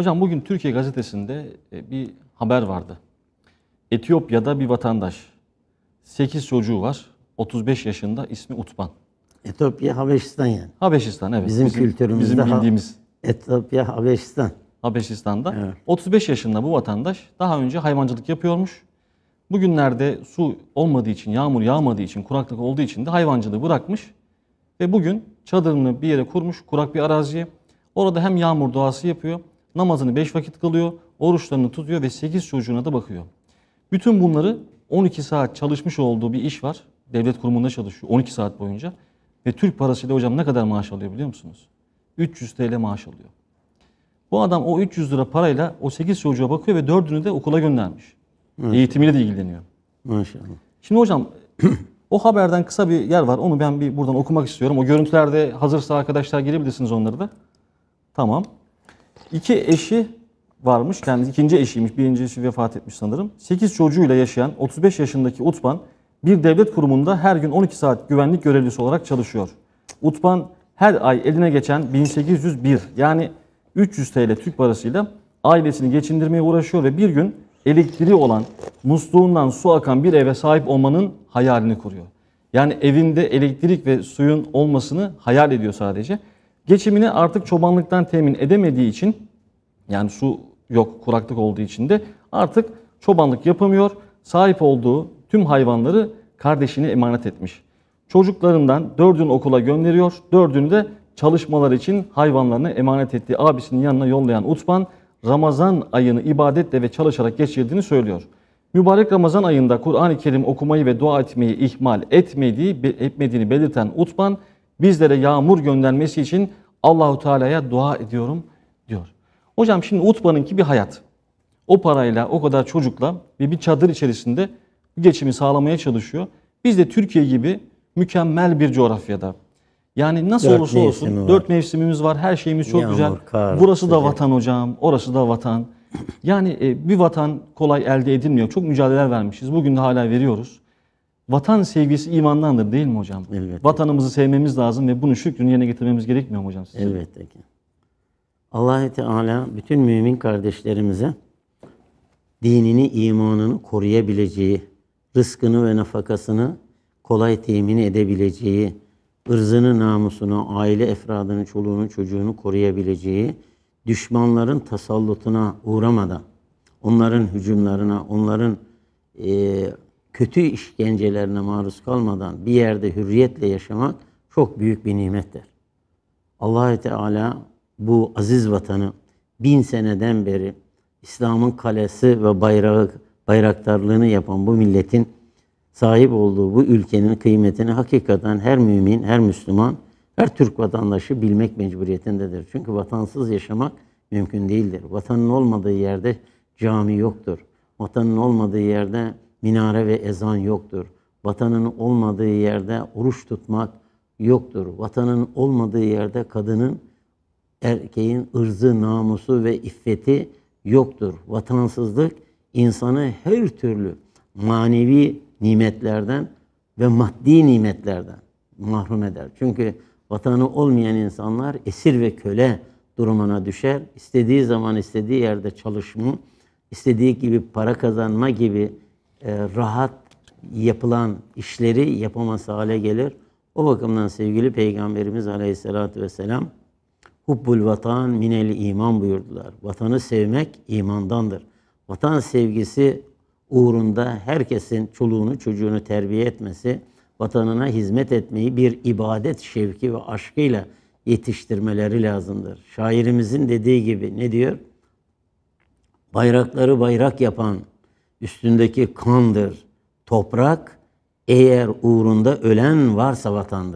Hocam bugün Türkiye gazetesinde e, bir haber vardı. Etiyopya'da bir vatandaş 8 çocuğu var. 35 yaşında ismi Utban. Etiyopya Habeşistan yani. Habeşistan evet. Bizim, bizim kültürümüzde bizim bildiğimiz. Etiyopya Habeşistan. Habeşistan'da. Evet. 35 yaşında bu vatandaş daha önce hayvancılık yapıyormuş. Bugünlerde su olmadığı için, yağmur yağmadığı için, kuraklık olduğu için de hayvancılığı bırakmış. Ve bugün çadırını bir yere kurmuş, kurak bir araziye. Orada hem yağmur doğası yapıyor namazını 5 vakit kılıyor, oruçlarını tutuyor ve 8 çocuğuna da bakıyor. Bütün bunları 12 saat çalışmış olduğu bir iş var. Devlet kurumunda çalışıyor 12 saat boyunca. Ve Türk parasıyla hocam ne kadar maaş alıyor biliyor musunuz? 300 TL maaş alıyor. Bu adam o 300 lira parayla o 8 çocuğa bakıyor ve 4'ünü de okula göndermiş. Maşallah. Eğitimiyle de ilgileniyor. Maşallah. Şimdi hocam o haberden kısa bir yer var. Onu ben bir buradan okumak istiyorum. O görüntülerde hazırsa arkadaşlar girebilirsiniz onları da. Tamam. İki eşi varmış. Kendisi ikinci eşiymiş. Birinci eşi vefat etmiş sanırım. 8 çocuğuyla yaşayan 35 yaşındaki Utban bir devlet kurumunda her gün 12 saat güvenlik görevlisi olarak çalışıyor. Utban her ay eline geçen 1801 yani 300 TL Türk parasıyla ailesini geçindirmeye uğraşıyor ve bir gün elektriği olan musluğundan su akan bir eve sahip olmanın hayalini kuruyor. Yani evinde elektrik ve suyun olmasını hayal ediyor sadece. Geçimini artık çobanlıktan temin edemediği için yani su yok kuraklık olduğu için de artık çobanlık yapamıyor. Sahip olduğu tüm hayvanları kardeşine emanet etmiş. Çocuklarından dördünü okula gönderiyor. Dördünü de çalışmalar için hayvanlarını emanet ettiği abisinin yanına yollayan Utban Ramazan ayını ibadetle ve çalışarak geçirdiğini söylüyor. Mübarek Ramazan ayında Kur'an-ı Kerim okumayı ve dua etmeyi ihmal etmediği, etmediğini belirten Utban bizlere yağmur göndermesi için Allahu Teala'ya dua ediyorum diyor. Hocam şimdi Utba'nınki bir hayat. O parayla, o kadar çocukla bir bir çadır içerisinde geçimi sağlamaya çalışıyor. Biz de Türkiye gibi mükemmel bir coğrafyada. Yani nasıl dört olursa olsun mevsimi dört mevsimimiz var. Her şeyimiz çok Yağmur, güzel. Kar, Burası sıcak. da vatan hocam. Orası da vatan. Yani e, bir vatan kolay elde edilmiyor. Çok mücadeleler vermişiz. Bugün de hala veriyoruz. Vatan sevgisi imandandır değil mi hocam? Elbette. Vatanımızı sevmemiz lazım ve bunu şükrünü yerine getirmemiz gerekmiyor mu hocam sizce? Elbette ki. allah Teala bütün mümin kardeşlerimize dinini, imanını koruyabileceği, rızkını ve nafakasını kolay temin edebileceği, ırzını, namusunu, aile efradını, çoluğunu, çocuğunu koruyabileceği, düşmanların tasallutuna uğramadan, onların hücumlarına, onların e, kötü işkencelerine maruz kalmadan bir yerde hürriyetle yaşamak çok büyük bir nimettir. allah Teala bu aziz vatanı bin seneden beri İslam'ın kalesi ve bayrağı, bayraktarlığını yapan bu milletin sahip olduğu bu ülkenin kıymetini hakikaten her mümin, her Müslüman, her Türk vatandaşı bilmek mecburiyetindedir. Çünkü vatansız yaşamak mümkün değildir. Vatanın olmadığı yerde cami yoktur. Vatanın olmadığı yerde minare ve ezan yoktur. Vatanın olmadığı yerde oruç tutmak yoktur. Vatanın olmadığı yerde kadının, erkeğin ırzı, namusu ve iffeti yoktur. Vatansızlık insanı her türlü manevi nimetlerden ve maddi nimetlerden mahrum eder. Çünkü vatanı olmayan insanlar esir ve köle durumuna düşer. İstediği zaman istediği yerde çalışma, istediği gibi para kazanma gibi e, rahat yapılan işleri yapaması hale gelir. O bakımdan sevgili Peygamberimiz Aleyhisselatü Vesselam Hubbul vatan minel iman buyurdular. Vatanı sevmek imandandır. Vatan sevgisi uğrunda herkesin çoluğunu çocuğunu terbiye etmesi, vatanına hizmet etmeyi bir ibadet şevki ve aşkıyla yetiştirmeleri lazımdır. Şairimizin dediği gibi ne diyor? Bayrakları bayrak yapan, üstündeki kandır, toprak eğer uğrunda ölen varsa vatandır.